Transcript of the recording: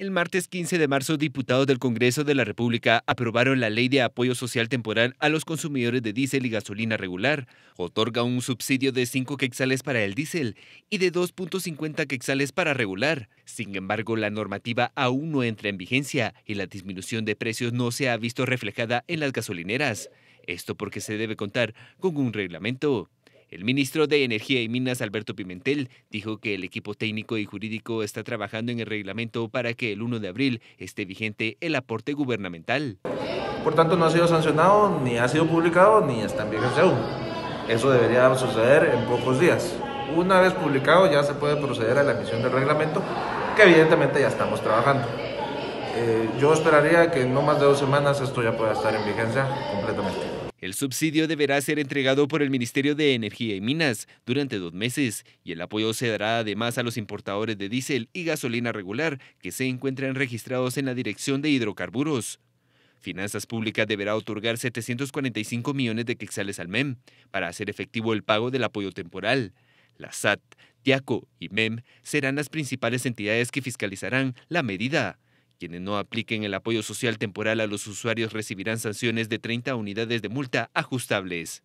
El martes 15 de marzo, diputados del Congreso de la República aprobaron la Ley de Apoyo Social Temporal a los consumidores de diésel y gasolina regular. Otorga un subsidio de 5 quexales para el diésel y de 2.50 quexales para regular. Sin embargo, la normativa aún no entra en vigencia y la disminución de precios no se ha visto reflejada en las gasolineras. Esto porque se debe contar con un reglamento. El ministro de Energía y Minas, Alberto Pimentel, dijo que el equipo técnico y jurídico está trabajando en el reglamento para que el 1 de abril esté vigente el aporte gubernamental. Por tanto, no ha sido sancionado, ni ha sido publicado, ni está en vigencia aún. Eso debería suceder en pocos días. Una vez publicado, ya se puede proceder a la emisión del reglamento, que evidentemente ya estamos trabajando. Eh, yo esperaría que no más de dos semanas esto ya pueda estar en vigencia completamente. El subsidio deberá ser entregado por el Ministerio de Energía y Minas durante dos meses y el apoyo se dará además a los importadores de diésel y gasolina regular que se encuentran registrados en la Dirección de Hidrocarburos. Finanzas Públicas deberá otorgar 745 millones de quetzales al MEM para hacer efectivo el pago del apoyo temporal. La SAT, TIACO y MEM serán las principales entidades que fiscalizarán la medida. Quienes no apliquen el apoyo social temporal a los usuarios recibirán sanciones de 30 unidades de multa ajustables.